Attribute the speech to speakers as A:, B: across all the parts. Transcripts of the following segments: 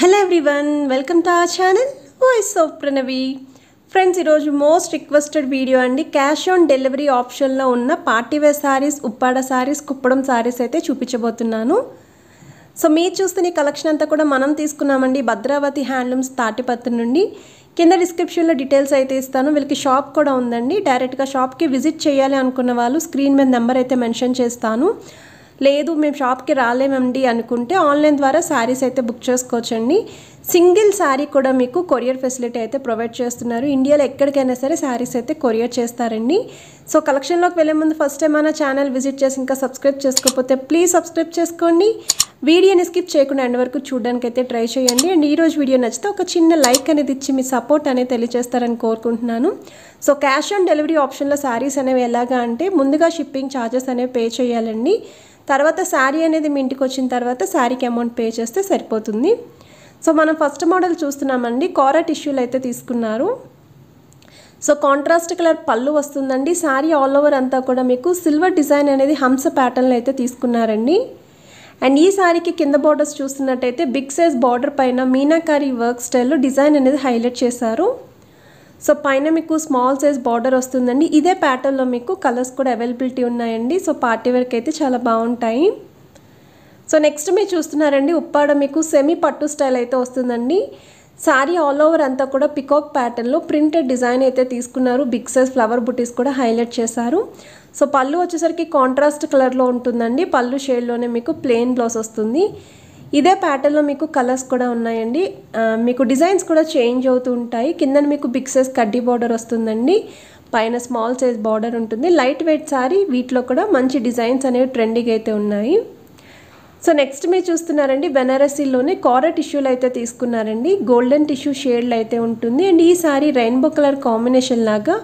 A: hello everyone welcome to ఆ channel voice of Pranavi friends ఈరోజు most requested video అండి cash on delivery ఆప్షన్లో ఉన్న పార్టీ శారీస్ ఉప్పాడ శారీస్ కుప్పడం శారీస్ అయితే చూపించబోతున్నాను సో మీరు చూస్తున్న కలెక్షన్ అంతా కూడా మనం తీసుకున్నామండి భద్రావతి హ్యాండ్లూమ్స్ తాటిపత్రి నుండి కింద డిస్క్రిప్షన్లో డీటెయిల్స్ అయితే ఇస్తాను వీళ్ళకి షాప్ కూడా ఉందండి డైరెక్ట్గా షాప్కి విజిట్ చేయాలి అనుకున్న వాళ్ళు స్క్రీన్ మీద నెంబర్ అయితే మెన్షన్ చేస్తాను లేదు మేము షాప్కి రాలేమండి అనుకుంటే ఆన్లైన్ ద్వారా శారీస్ అయితే బుక్ చేసుకోవచ్చండి సింగిల్ శారీ కూడా మీకు కొరియర్ ఫెసిలిటీ అయితే ప్రొవైడ్ చేస్తున్నారు ఇండియాలో ఎక్కడికైనా సరే శారీస్ అయితే కొరియర్ చేస్తారండి సో కలెక్షన్లోకి వెళ్ళే ముందు ఫస్ట్ టైం మన ఛానల్ విజిట్ చేసి ఇంకా సబ్స్క్రైబ్ చేసుకోకపోతే ప్లీజ్ సబ్స్క్రైబ్ చేసుకోండి వీడియోని స్కిప్ చేయకుండా ఎండ్ వరకు చూడడానికి అయితే ట్రై చేయండి అండ్ ఈరోజు వీడియో నచ్చితే ఒక చిన్న లైక్ అనేది ఇచ్చి మీ సపోర్ట్ అనేది తెలియజేస్తారని కోరుకుంటున్నాను సో క్యాష్ ఆన్ డెలివరీ ఆప్షన్లో శారీస్ అనేవి ఎలాగా అంటే ముందుగా షిప్పింగ్ ఛార్జెస్ అనేవి పే చేయాలండి తర్వాత శారీ అనేది మీ ఇంటికి వచ్చిన తర్వాత శారీకి అమౌంట్ పే చేస్తే సరిపోతుంది సో మనం ఫస్ట్ మోడల్ చూస్తున్నామండి కోర టిష్యూలు అయితే తీసుకున్నారు సో కాంట్రాస్ట్ కలర్ పళ్ళు వస్తుందండి శారీ ఆల్ ఓవర్ అంతా కూడా మీకు సిల్వర్ డిజైన్ అనేది హంస ప్యాటర్న్లో అయితే తీసుకున్నారండి అండ్ ఈ శారీకి కింద బార్డర్స్ చూస్తున్నట్టయితే బిగ్ సైజ్ బార్డర్ పైన మీనాకారి వర్క్ స్టైల్లో డిజైన్ అనేది హైలైట్ చేశారు సో పైన మీకు స్మాల్ సైజ్ బార్డర్ వస్తుందండి ఇదే ప్యాటర్న్లో మీకు కలర్స్ కూడా అవైలబిలిటీ ఉన్నాయండి సో పార్టీ వేర్కి అయితే చాలా బాగుంటాయి సో నెక్స్ట్ మీరు చూస్తున్నారండి ఉప్పాడ మీకు సెమీ పట్టు స్టైల్ అయితే వస్తుందండి శారీ ఆల్ ఓవర్ అంతా కూడా పికాక్ ప్యాటర్న్లో ప్రింటెడ్ డిజైన్ అయితే తీసుకున్నారు బిగ్ సైజ్ ఫ్లవర్ బుటీస్ కూడా హైలైట్ చేశారు సో పళ్ళు వచ్చేసరికి కాంట్రాస్ట్ కలర్లో ఉంటుందండి పళ్ళు షేడ్లోనే మీకు ప్లెయిన్ బ్లౌజ్ వస్తుంది ఇదే ప్యాటర్న్లో మీకు కలర్స్ కూడా ఉన్నాయండి మీకు డిజైన్స్ కూడా చేంజ్ అవుతూ ఉంటాయి కింద మీకు బిగ్ సైజ్ కడ్డీ బార్డర్ వస్తుందండి పైన స్మాల్ సైజ్ బార్డర్ ఉంటుంది లైట్ వెయిట్ సారీ వీటిలో కూడా మంచి డిజైన్స్ అనేవి ట్రెండింగ్ అయితే ఉన్నాయి సో నెక్స్ట్ మీరు చూస్తున్నారండి బెనారసీలోనే కార టిష్యూలు అయితే తీసుకున్నారండి గోల్డెన్ టిష్యూ షేడ్లు అయితే ఉంటుంది అండ్ ఈ సారీ రెయిన్బో కలర్ కాంబినేషన్ లాగా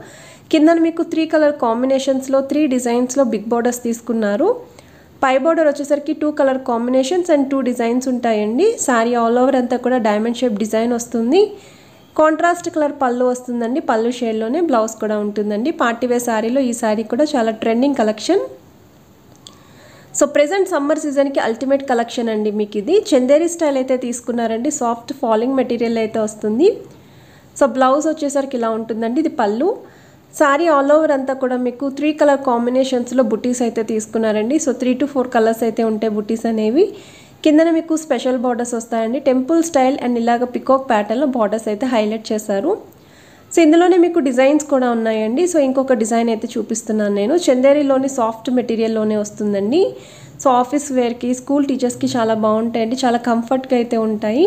A: కింద మీకు త్రీ కలర్ కాంబినేషన్స్లో త్రీ డిజైన్స్లో బిగ్ బార్డర్స్ తీసుకున్నారు పై బోర్డర్ వచ్చేసరికి two colour combinations and two designs ఉంటాయండి శారీ ఆల్ ఓవర్ అంతా కూడా డైమండ్ షేప్ డిజైన్ వస్తుంది కాంట్రాస్ట్ కలర్ పళ్ళు వస్తుందండి పళ్ళు షేడ్లోనే బ్లౌజ్ కూడా ఉంటుందండి పార్టీవేర్ శారీలో ఈ శారీ కూడా చాలా trending collection so present summer సీజన్కి అల్టిమేట్ కలెక్షన్ అండి మీకు ఇది చందేరి స్టైల్ అయితే తీసుకున్నారండి సాఫ్ట్ ఫాలింగ్ మెటీరియల్ అయితే వస్తుంది సో బ్లౌజ్ వచ్చేసరికి ఇలా ఉంటుందండి ఇది పళ్ళు సారీ ఆల్ ఓవర్ అంతా కూడా మీకు త్రీ కలర్ కాంబినేషన్స్లో బుటీస్ అయితే తీసుకున్నారండి so three to four colours అయితే ఉంటాయి బుటీస్ అనేవి కిందన మీకు స్పెషల్ బార్డర్స్ వస్తాయండి టెంపుల్ స్టైల్ అండ్ ఇలాగ పికాక్ ప్యాటర్న్లో బార్డర్స్ అయితే హైలైట్ చేశారు సో ఇందులోనే మీకు డిజైన్స్ కూడా ఉన్నాయండి సో ఇంకొక డిజైన్ అయితే చూపిస్తున్నాను నేను చందేరిలోని సాఫ్ట్ మెటీరియల్లోనే వస్తుందండి సో ఆఫీస్ వేర్కి స్కూల్ టీచర్స్కి చాలా బాగుంటాయండి చాలా కంఫర్ట్గా అయితే ఉంటాయి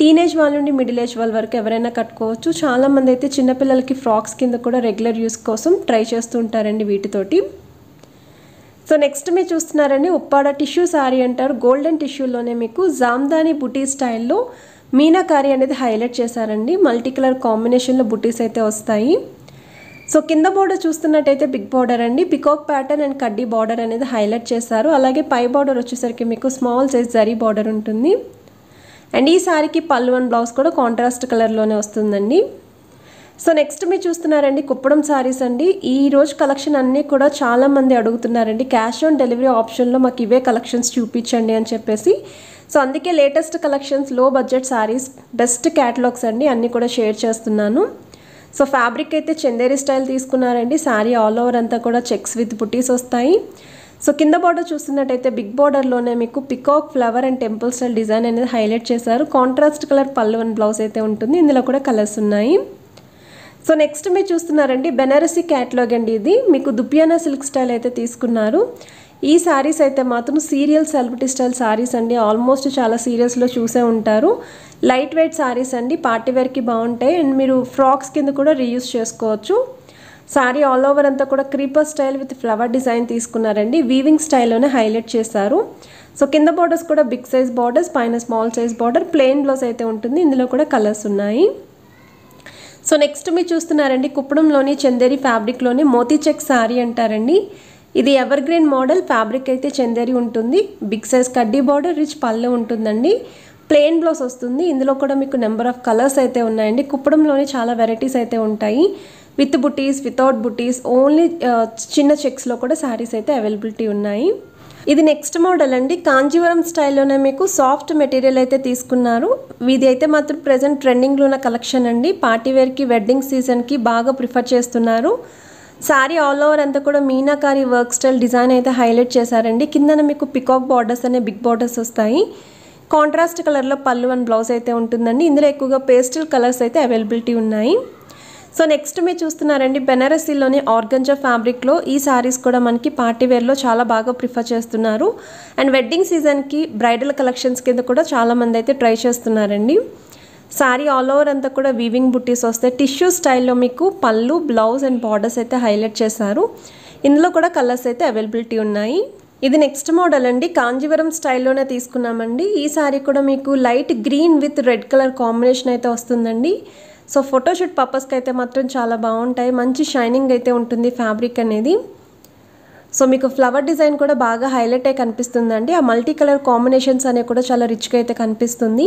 A: టీనేజ్ వాళ్ళ నుండి మిడిల్ ఏజ్ వాళ్ళ వరకు ఎవరైనా కట్టుకోవచ్చు చాలామంది అయితే చిన్నపిల్లలకి ఫ్రాక్స్ కింద కూడా రెగ్యులర్ యూస్ కోసం ట్రై చేస్తూ ఉంటారండి వీటితోటి సో నెక్స్ట్ మీరు చూస్తున్నారండి ఉప్పాడ టిష్యూ శారీ అంటారు గోల్డెన్ టిష్యూలోనే మీకు జామ్దాని బుటీ స్టైల్లో మీనాకారి అనేది హైలైట్ చేశారండి మల్టీ కలర్ కాంబినేషన్లో బుటీస్ అయితే వస్తాయి సో కింద బోర్డర్ చూస్తున్నట్టయితే బిగ్ బార్డర్ అండి పికాక్ ప్యాటర్న్ అండ్ కడ్డీ బార్డర్ అనేది హైలైట్ చేశారు అలాగే పై బార్డర్ వచ్చేసరికి మీకు స్మాల్ సైజ్ జరీ బార్డర్ ఉంటుంది అండ్ ఈ శారీకి పళ్ళు అండ్ బ్లౌజ్ కూడా కాంట్రాస్ట్ కలర్లోనే వస్తుందండి సో నెక్స్ట్ మీరు చూస్తున్నారండి కుప్పడం శారీస్ అండి ఈ రోజు కలెక్షన్ అన్నీ కూడా చాలామంది అడుగుతున్నారండి క్యాష్ ఆన్ డెలివరీ ఆప్షన్లో మాకు ఇవే కలెక్షన్స్ చూపించండి అని చెప్పేసి సో అందుకే లేటెస్ట్ కలెక్షన్స్ లో బడ్జెట్ శారీస్ బెస్ట్ క్యాటలాగ్స్ అండి అన్నీ కూడా షేర్ చేస్తున్నాను సో ఫ్యాబ్రిక్ అయితే చందేరి స్టైల్ తీసుకున్నారండి శారీ ఆల్ ఓవర్ అంతా కూడా చెక్స్ విత్ బుటీస్ వస్తాయి సో కింద బార్డర్ చూస్తున్నట్టయితే బిగ్ బార్డర్లోనే మీకు peacock flower and temple style design అనేది హైలైట్ చేశారు కాంట్రాస్ట్ కలర్ పళ్ళు అండ్ బ్లౌజ్ అయితే ఉంటుంది ఇందులో కూడా కలర్స్ ఉన్నాయి సో నెక్స్ట్ మీరు చూస్తున్నారండి బెనారసీ క్యాట్లాగ్ అండి ఇది మీకు దుప్యానా సిల్క్ స్టైల్ అయితే తీసుకున్నారు ఈ శారీస్ అయితే మాత్రం సీరియల్ సెలబ్రిటీ స్టైల్ శారీస్ అండి ఆల్మోస్ట్ చాలా సీరియల్స్లో చూసే ఉంటారు లైట్ వెయిట్ శారీస్ అండి పార్టీ వేర్కి బాగుంటాయి అండ్ మీరు ఫ్రాక్స్ కింద కూడా రీయూస్ చేసుకోవచ్చు సారీ ఆల్ ఓవర్ అంతా కూడా creeper style with flower design తీసుకున్నారండి వీవింగ్ స్టైల్లోనే హైలైట్ చేశారు సో కింద బార్డర్స్ కూడా బిగ్ సైజ్ బార్డర్స్ పైన small size border plain blouse అయితే ఉంటుంది ఇందులో కూడా కలర్స్ ఉన్నాయి సో నెక్స్ట్ మీరు చూస్తున్నారండి కుప్పడంలోని చందేరి ఫ్యాబ్రిక్లోని మోతీ చెక్ శారీ అంటారండి ఇది ఎవర్ గ్రీన్ మోడల్ ఫ్యాబ్రిక్ అయితే చందేరి ఉంటుంది బిగ్ సైజ్ కడ్డీ బార్డర్ రిచ్ పళ్ళు ఉంటుందండి ప్లెయిన్ బ్లౌజ్ వస్తుంది ఇందులో కూడా మీకు నెంబర్ ఆఫ్ కలర్స్ అయితే ఉన్నాయండి కుప్పడంలోనే చాలా వెరైటీస్ అయితే ఉంటాయి విత్ బుటీస్ వితౌట్ బుటీస్ ఓన్లీ చిన్న చెక్స్లో కూడా శారీస్ అయితే అవైలబిలిటీ ఉన్నాయి ఇది నెక్స్ట్ మోడల్ అండి కాంజీవరం స్టైల్లోనే మీకు సాఫ్ట్ మెటీరియల్ అయితే తీసుకున్నారు ఇది అయితే మాత్రం ప్రజెంట్ ట్రెండింగ్లో ఉన్న కలెక్షన్ అండి పార్టీవేర్కి వెడ్డింగ్ సీజన్కి బాగా ప్రిఫర్ చేస్తున్నారు శారీ ఆల్ ఓవర్ అంతా కూడా మీనాకారి వర్క్ స్టైల్ డిజైన్ అయితే హైలైట్ చేశారండి కిందన మీకు పికాక్ బార్డర్స్ అనే బిగ్ బార్డర్స్ వస్తాయి కాంట్రాస్ట్ కలర్లో పళ్ళు అండ్ బ్లౌజ్ అయితే ఉంటుందండి ఇందులో ఎక్కువగా పేస్టల్ కలర్స్ అయితే అవైలబిలిటీ ఉన్నాయి సో నెక్స్ట్ మీరు చూస్తున్నారండి బెనారసీలోని ఆర్గంజా ఫ్యాబ్రిక్లో ఈ శారీస్ కూడా మనకి పార్టీ వేర్లో చాలా బాగా ప్రిఫర్ చేస్తున్నారు అండ్ వెడ్డింగ్ సీజన్కి బ్రైడల్ కలెక్షన్స్ కింద కూడా చాలామంది అయితే ట్రై చేస్తున్నారండి శారీ ఆల్ ఓవర్ అంతా కూడా వీవింగ్ బుట్టీస్ వస్తాయి టిష్యూ స్టైల్లో మీకు పళ్ళు బ్లౌజ్ అండ్ బార్డర్స్ అయితే హైలైట్ చేశారు ఇందులో కూడా కలర్స్ అయితే అవైలబిలిటీ ఉన్నాయి ఇది నెక్స్ట్ మోడల్ అండి కాంజీవరం స్టైల్లోనే తీసుకున్నామండి ఈ శారీ కూడా మీకు light green with red colour combination అయితే వస్తుందండి సో ఫోటోషూట్ పర్పస్కి అయితే మాత్రం చాలా బాగుంటాయి మంచి షైనింగ్ అయితే ఉంటుంది ఫ్యాబ్రిక్ అనేది సో మీకు ఫ్లవర్ డిజైన్ కూడా బాగా హైలైట్ అయి కనిపిస్తుందండి ఆ మల్టీ కలర్ కాంబినేషన్స్ అనేవి కూడా చాలా రిచ్గా అయితే కనిపిస్తుంది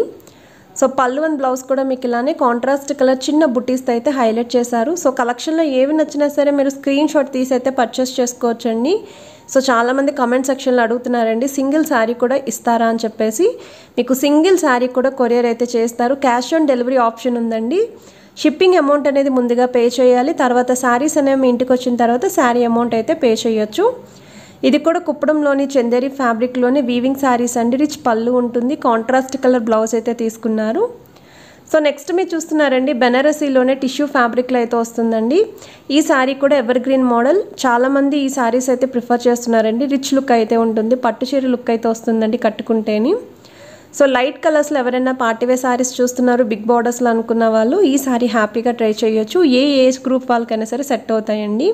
A: సో పళ్ళు అండ్ బ్లౌజ్ కూడా మీకు ఇలానే కాంట్రాస్ట్ కలర్ చిన్న బుటీస్తో అయితే హైలైట్ చేశారు సో కలెక్షన్లో ఏవి నచ్చినా సరే మీరు స్క్రీన్ షాట్ తీసి అయితే పర్చేస్ చేసుకోవచ్చండి సో చాలామంది కమెంట్ సెక్షన్లో అడుగుతున్నారండి సింగిల్ శారీ కూడా ఇస్తారా అని చెప్పేసి మీకు సింగిల్ శారీ కూడా కొరియర్ అయితే చేస్తారు క్యాష్ ఆన్ డెలివరీ ఆప్షన్ ఉందండి షిప్పింగ్ అమౌంట్ అనేది ముందుగా పే చేయాలి తర్వాత శారీస్ అనేవి మీ ఇంటికి వచ్చిన తర్వాత శారీ అమౌంట్ అయితే పే చేయొచ్చు ఇది కూడా కుప్పడంలోని చందేరి ఫ్యాబ్రిక్లోని వీవింగ్ శారీస్ అండి రిచ్ పళ్ళు ఉంటుంది కాంట్రాస్ట్ కలర్ బ్లౌజ్ అయితే తీసుకున్నారు సో నెక్స్ట్ మీరు చూస్తున్నారండి బెనారసీలోనే టిష్యూ ఫ్యాబ్రిక్లో అయితే వస్తుందండి ఈ శారీ కూడా ఎవర్ గ్రీన్ మోడల్ చాలామంది ఈ శారీస్ అయితే ప్రిఫర్ చేస్తున్నారండి రిచ్ లుక్ అయితే ఉంటుంది పట్టు చీర లుక్ అయితే వస్తుందండి కట్టుకుంటేని సో లైట్ కలర్స్లో ఎవరైనా పార్టీవే శారీస్ చూస్తున్నారు బిగ్ బార్డర్స్లో అనుకున్న వాళ్ళు ఈ శారీ హ్యాపీగా ట్రై చేయొచ్చు ఏ ఏజ్ గ్రూప్ వాళ్ళకైనా సరే సెట్ అవుతాయండి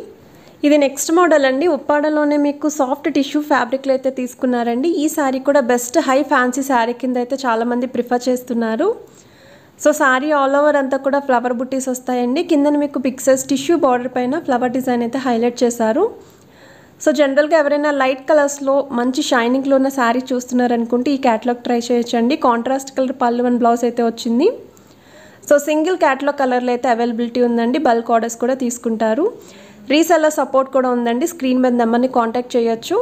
A: ఇది నెక్స్ట్ మోడల్ అండి ఉప్పాడలోనే మీకు సాఫ్ట్ టిష్యూ ఫ్యాబ్రిక్లో అయితే తీసుకున్నారండి ఈ శారీ కూడా బెస్ట్ హై ఫ్యాన్సీ శారీ కింద అయితే చాలామంది ప్రిఫర్ చేస్తున్నారు సో శారీ ఆల్ ఓవర్ అంతా కూడా ఫ్లవర్ బుట్టీస్ వస్తాయండి కింద మీకు పిక్సెస్ టిష్యూ బార్డర్ పైన ఫ్లవర్ డిజైన్ అయితే హైలైట్ చేశారు సో జనరల్గా ఎవరైనా లైట్ కలర్స్లో మంచి షైనింగ్లో ఉన్న శారీ చూస్తున్నారనుకుంటే ఈ క్యాట్లాగ్ ట్రై చేయొచ్చండి కాంట్రాస్ట్ కలర్ పళ్ళు వన్ బ్లౌజ్ అయితే వచ్చింది సో సింగిల్ క్యాట్లాగ్ కలర్లు అయితే అవైలబిలిటీ ఉందండి బల్క్ ఆర్డర్స్ కూడా తీసుకుంటారు రీసెల్లర్ సపోర్ట్ కూడా ఉందండి స్క్రీన్ మీద నెంబర్ని కాంటాక్ట్ చేయొచ్చు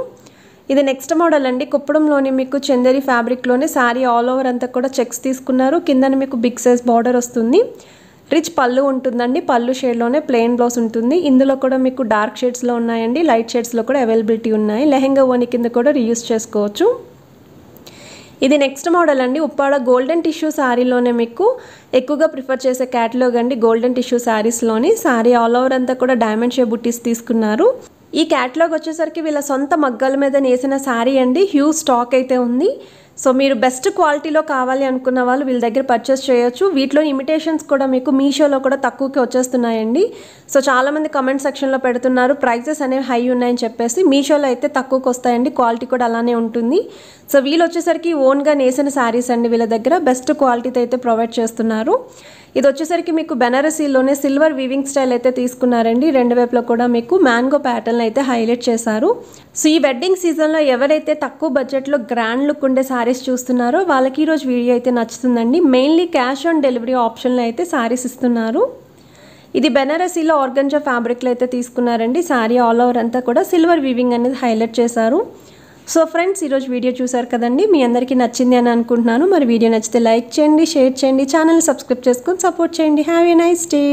A: ఇది నెక్స్ట్ మోడల్ అండి కుప్పడంలోని మీకు చందరి ఫ్యాబ్రిక్లోనే శారీ ఆల్ ఓవర్ అంతా కూడా చెక్స్ తీసుకున్నారు కిందన మీకు బిగ్ సైజ్ బార్డర్ వస్తుంది రిచ్ పళ్ళు ఉంటుందండి పళ్ళు షేడ్లోనే ప్లెయిన్ బ్లౌజ్ ఉంటుంది ఇందులో కూడా మీకు డార్క్ షేడ్స్లో ఉన్నాయండి లైట్ షేడ్స్లో కూడా అవైలబిలిటీ ఉన్నాయి లెహెంగా ఓని కింద కూడా రీయూస్ చేసుకోవచ్చు ఇది నెక్స్ట్ మోడల్ అండి ఉప్పాడ గోల్డెన్ టిష్యూ శారీలోనే మీకు ఎక్కువగా ప్రిఫర్ చేసే క్యాటలాగ్ అండి గోల్డెన్ టిష్యూ శారీస్లోని శారీ ఆల్ ఓవర్ అంతా కూడా డైమండ్ షేప్ బుట్టీస్ తీసుకున్నారు ఈ క్యాట్లాగ్ వచ్చేసరికి వీళ్ళ సొంత మగ్గల మీద నేసిన శారీ అండి హ్యూజ్ స్టాక్ అయితే ఉంది సో మీరు బెస్ట్ క్వాలిటీలో కావాలి అనుకున్న వాళ్ళు వీళ్ళ దగ్గర పర్చేస్ చేయొచ్చు వీటిలో ఇమిటేషన్స్ కూడా మీకు మీషోలో కూడా తక్కువకి వచ్చేస్తున్నాయండి సో చాలామంది కమెంట్ సెక్షన్లో పెడుతున్నారు ప్రైజెస్ అనేవి హై ఉన్నాయని చెప్పేసి మీషోలో అయితే తక్కువకి వస్తాయండి క్వాలిటీ కూడా అలానే ఉంటుంది సో వీళ్ళు వచ్చేసరికి ఓన్గా నేసిన శారీస్ అండి వీళ్ళ దగ్గర బెస్ట్ క్వాలిటీతో అయితే ప్రొవైడ్ చేస్తున్నారు ఇది వచ్చేసరికి మీకు బెనారసీలోనే సిల్వర్ వీవింగ్ స్టైల్ అయితే తీసుకున్నారండి రెండు వైపులో కూడా మీకు మ్యాంగో ప్యాటర్న్ అయితే హైలైట్ చేశారు సో ఈ వెడ్డింగ్ సీజన్లో ఎవరైతే తక్కువ బడ్జెట్లో గ్రాండ్ లుక్ ఉండే శారీస్ చూస్తున్నారో వాళ్ళకి ఈరోజు వీడియో అయితే నచ్చుతుందండి మెయిన్లీ క్యాష్ ఆన్ డెలివరీ ఆప్షన్లో అయితే శారీస్ ఇస్తున్నారు ఇది బెనారసీలో ఆర్గంజా ఫ్యాబ్రిక్లో అయితే తీసుకున్నారండి శారీ ఆల్ ఓవర్ అంతా కూడా సిల్వర్ వీవింగ్ అనేది హైలైట్ చేశారు సో ఫ్రెండ్స్ ఈరోజు వీడియో చూసారు కదండి మీ అందరికీ నచ్చింది అని అనుకుంటున్నాను మరి వీడియో నచ్చితే లైక్ చేయండి షేర్ చేయండి ఛానల్ సబ్స్క్రైబ్ చేసుకొని సపోర్ట్ చేయండి హ్యావ్ ఏ నైస్ డే